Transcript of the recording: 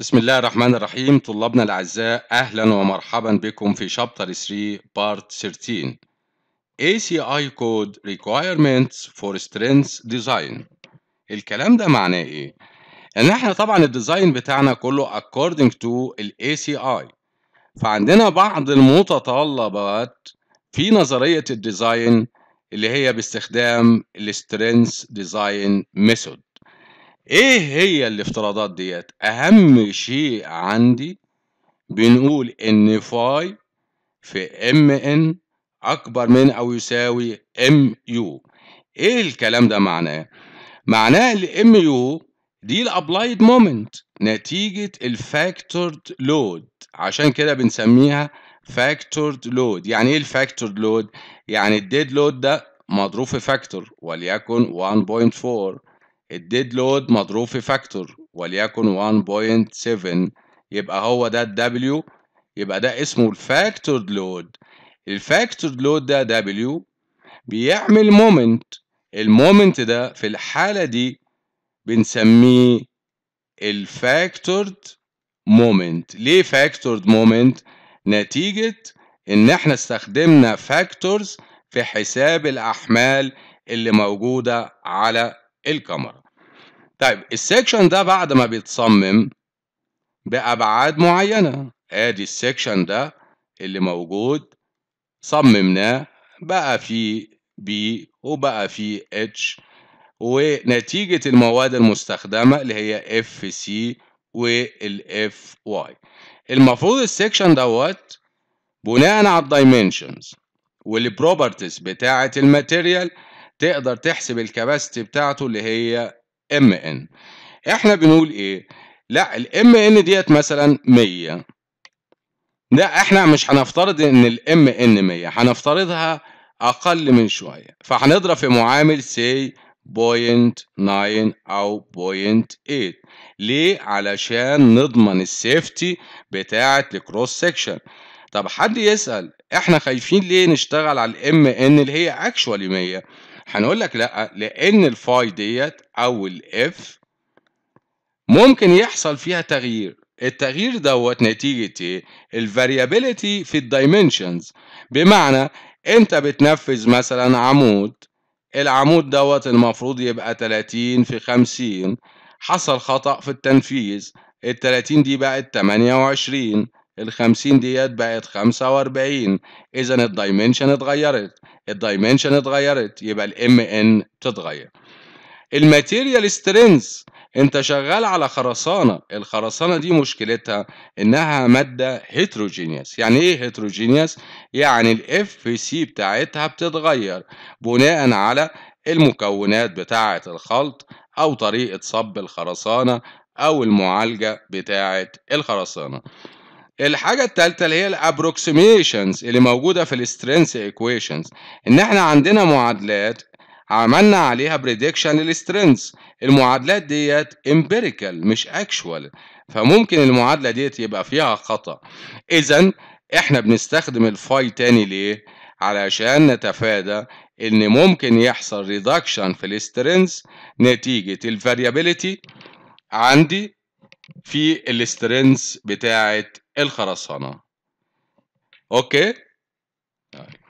بسم الله الرحمن الرحيم طلابنا الأعزاء أهلا ومرحبا بكم في شابتر 3 بارت 13 ACI Code Requirements for Strength Design الكلام ده معناه إيه؟ إن إحنا طبعا الديزاين بتاعنا كله according to الـ ACI فعندنا بعض المتطلبات في نظرية الديزاين اللي هي باستخدام الـ Strength Design Method ايه هي الافتراضات ديت اهم شيء عندي بنقول ان فاي في ام ان اكبر من او يساوي ام يو ايه الكلام ده معناه معناه ان ام يو دي الابلايد مومنت نتيجه الفاكتورد لود عشان كده بنسميها فاكتورد لود يعني ايه الفاكتورد لود يعني الديد لود ده مضروب في فاكتور وليكن 1.4 الديد لود مضروب في فاكتور وليكن 1.7 يبقى هو ده الدبليو يبقى ده اسمه الفاكتورد لود الفاكتورد لود ده دبليو بيعمل مومنت المومنت ده في الحالة دي بنسميه الفاكتورد مومنت ليه فاكتورد مومنت نتيجة ان احنا استخدمنا فاكتورز في حساب الاحمال اللي موجودة على الكاميرا طيب السكشن ده بعد ما بيتصمم بأبعاد معينة ادي السكشن ده اللي موجود صممناه بقى فيه بي وبقى فيه اتش ونتيجة المواد المستخدمة اللي هي اف سي والاف واي المفروض السكشن دوت بناء على الدايمنشنز والبروبرتيز بتاعة الماتيريال تقدر تحسب الكباستي بتاعته اللي هي ام ان احنا بنقول ايه لا الام ان ديت مثلا 100 لا احنا مش هنفترض ان الام ان 100 هنفترضها اقل من شويه فهنضرب في معامل سي 0.9 او 0.8 ليه علشان نضمن السيفتي بتاعه الكروس سيكشن طب حد يسال احنا خايفين ليه نشتغل على الام ان اللي هي اكشوالي 100 هنقول لك لا لان الفاي ديت او الاف ممكن يحصل فيها تغيير التغيير دوت نتيجة ايه الفاريابيليتي في الدايمنشنز بمعنى انت بتنفذ مثلا عمود العمود دوت المفروض يبقى 30 في 50 حصل خطأ في التنفيذ ال 30 دي بقت 28 ال 50 ديت بقت 45 اذا الدايمنشن اتغيرت الدايمنشن اتغيرت يبقى الام ان تتغير الماتيريال سترينز انت شغال على خرسانه الخرسانه دي مشكلتها انها ماده هيتروجينيوس يعني ايه هيتروجينيوس يعني الاف سي بتاعتها بتتغير بناء على المكونات بتاعه الخلط او طريقه صب الخرسانه او المعالجه بتاعه الخرسانه الحاجة التالتة اللي هي الابروكسيميشنز اللي موجودة في السترينث ايكويشنز ان احنا عندنا معادلات عملنا عليها بريدكشن للسترينث المعادلات ديت امبيريكال مش اكشوال فممكن المعادلة ديت يبقى فيها خطأ اذا احنا بنستخدم الفاي تاني ليه علشان نتفادى ان ممكن يحصل ريدكشن في السترينث نتيجة الفاريابيليتي عندي في الاسترنس بتاعه الخرسانه اوكي طيب.